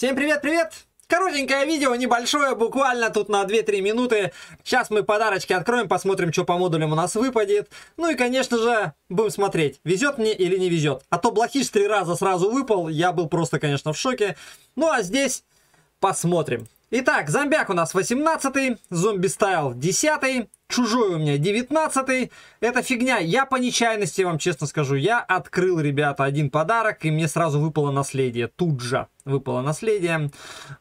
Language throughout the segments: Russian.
Всем привет-привет! Коротенькое видео, небольшое, буквально тут на 2-3 минуты. Сейчас мы подарочки откроем, посмотрим, что по модулям у нас выпадет. Ну и, конечно же, будем смотреть, везет мне или не везет. А то блохиш три раза сразу выпал, я был просто, конечно, в шоке. Ну а здесь посмотрим. Итак, зомбяк у нас 18-й, зомби-стайл 10-й, чужой у меня 19-й. Это фигня. Я по нечаянности, вам честно скажу, я открыл, ребята, один подарок, и мне сразу выпало наследие. Тут же выпало наследие.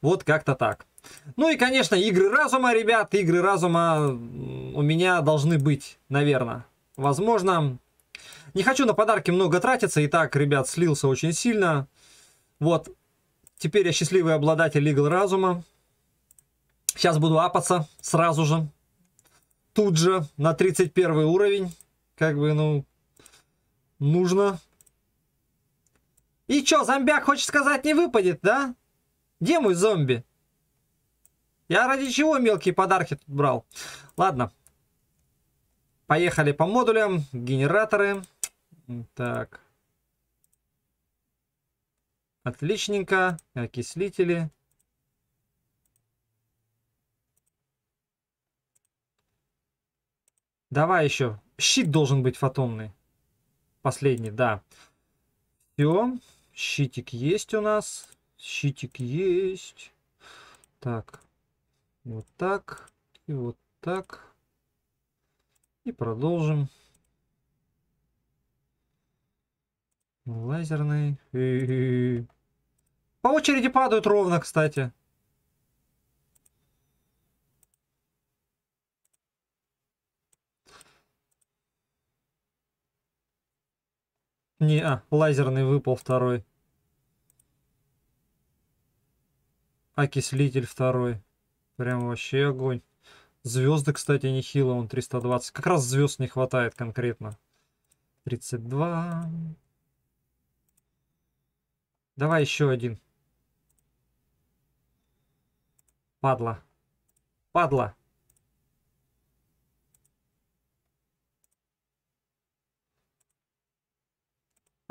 Вот как-то так. Ну и, конечно, игры разума, ребят. Игры разума у меня должны быть, наверное. Возможно. Не хочу на подарки много тратиться. И так, ребят, слился очень сильно. Вот. Теперь я счастливый обладатель игр разума. Сейчас буду апаться сразу же. Тут же на 31 уровень. Как бы, ну, нужно. И чё, зомбяк, хочешь сказать, не выпадет, да? Где мой зомби? Я ради чего мелкие подарки тут брал? Ладно. Поехали по модулям. Генераторы. Так. Отличненько. Окислители. Давай еще. Щит должен быть фотонный. Последний, да. Все. Щитик есть у нас. Щитик есть. Так. Вот так. И вот так. И продолжим. Лазерный. По очереди падают ровно, кстати. Не, а, лазерный выпал второй. Окислитель второй. Прям вообще огонь. Звезды, кстати, нехило, он 320. Как раз звезд не хватает конкретно. 32. Давай еще один. Падла. Падла.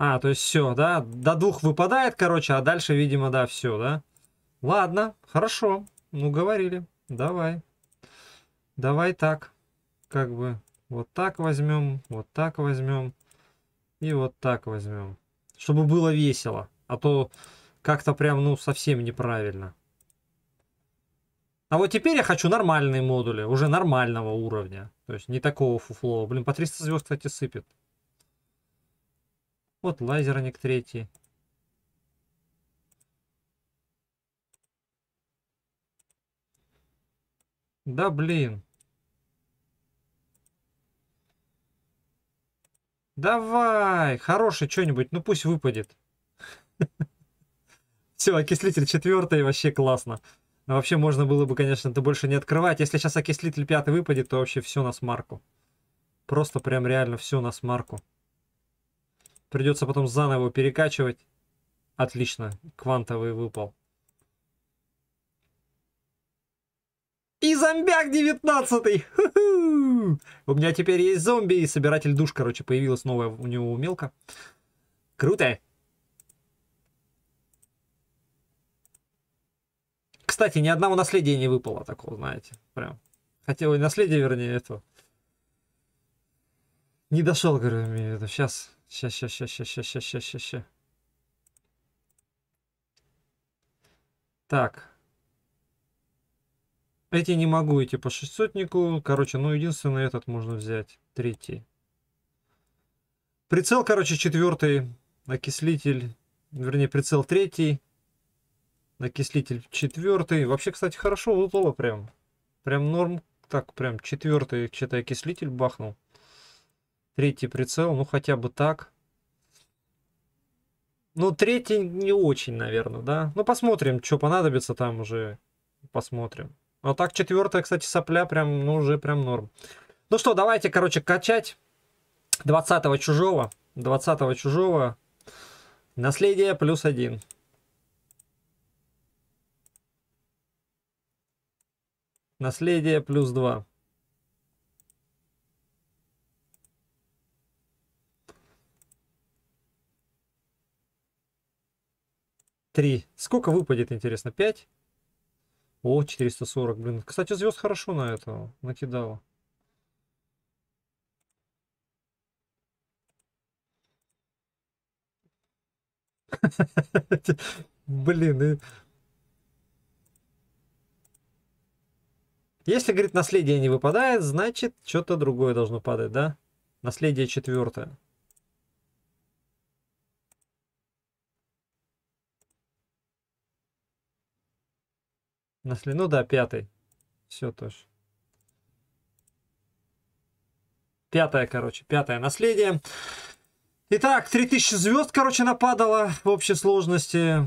А, то есть все, да? До двух выпадает, короче, а дальше, видимо, да, все, да? Ладно, хорошо. Ну, говорили. Давай. Давай так. Как бы вот так возьмем, вот так возьмем и вот так возьмем. Чтобы было весело. А то как-то прям, ну, совсем неправильно. А вот теперь я хочу нормальные модули, уже нормального уровня. То есть не такого фуфлова. Блин, по 300 звезд, кстати, сыпет. Вот лазерник третий. Да блин. Давай, хороший что-нибудь, ну пусть выпадет. Все, окислитель четвертый, вообще классно. Но вообще можно было бы, конечно, это больше не открывать. Если сейчас окислитель пятый выпадет, то вообще все на смарку. Просто прям реально все на смарку. Придется потом заново перекачивать. Отлично, квантовый выпал. И зомбяк 19 У меня теперь есть зомби и собиратель душ, короче, появилась новая у него умелка. Круто! Кстати, ни одного наследия не выпало такого, знаете, прям. Хотел и наследие, вернее, этого. Не дошел, говорю, имею в Сейчас Ща, ща, ща, ща, ща, ща, ща, ща, ща. Так. Эти не могу идти по шестьсотнику. Короче, ну единственное, этот можно взять. Третий. Прицел, короче, четвертый. Окислитель. Вернее, прицел третий. Окислитель четвертый. Вообще, кстати, хорошо выпало прям. Прям норм. Так, прям четвертый что-то окислитель бахнул. Третий прицел, ну хотя бы так. Ну, третий не очень, наверное, да. Ну, посмотрим, что понадобится там уже. Посмотрим. А так четвертая, кстати, сопля прям, ну, уже прям норм. Ну что, давайте, короче, качать. 20 чужого. 20 чужого. Наследие плюс один. Наследие плюс два. 3. Сколько выпадет, интересно? 5? О, 440, блин. Кстати, звезд хорошо на это накидало. Блин, Если, говорит, наследие не выпадает, значит, что-то другое должно падать, да? Наследие четвертое. На слину, да, пятый. Все тоже. Пятое, короче, пятое наследие. Итак, 3000 звезд, короче, нападало в общей сложности.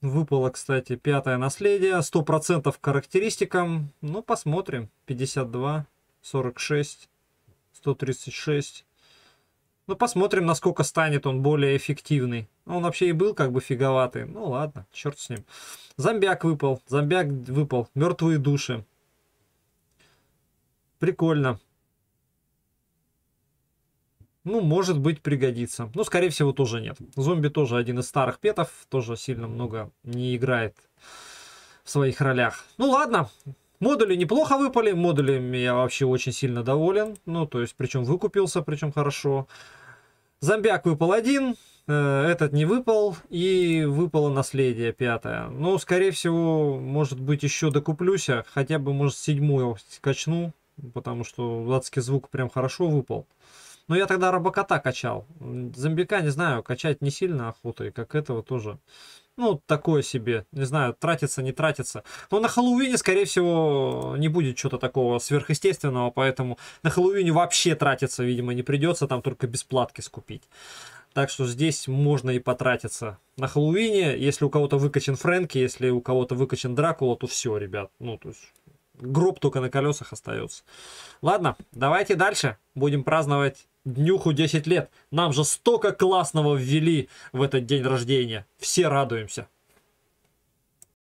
Выпало, кстати, пятое наследие. 100% характеристикам. Ну, посмотрим. 52, 46, 136. Ну, посмотрим, насколько станет он более эффективный. Ну, он вообще и был как бы фиговатый. Ну, ладно, черт с ним. Зомбяк выпал. Зомбяк выпал. Мертвые души. Прикольно. Ну, может быть, пригодится. Ну, скорее всего, тоже нет. Зомби тоже один из старых петов. Тоже сильно много не играет в своих ролях. Ну, ладно. Модули неплохо выпали, модулями я вообще очень сильно доволен. Ну, то есть, причем выкупился, причем хорошо. Зомбяк выпал один, э, этот не выпал, и выпало наследие пятое. Ну, скорее всего, может быть, еще докуплюсь, а хотя бы, может, седьмую скачну, потому что датский звук прям хорошо выпал. Но ну, я тогда Робокота качал. Зомбика, не знаю, качать не сильно охота, и как этого тоже. Ну, такое себе. Не знаю, тратится, не тратится. Но на Хэллоуине, скорее всего, не будет чего-то такого сверхъестественного, поэтому на Хэллоуине вообще тратиться, видимо, не придется, там только бесплатки скупить. Так что здесь можно и потратиться. На Хэллоуине, если у кого-то выкачен Фрэнки, если у кого-то выкачен Дракула, то все, ребят. Ну, то есть гроб только на колесах остается. Ладно, давайте дальше. Будем праздновать днюху 10 лет. Нам же столько классного ввели в этот день рождения. Все радуемся.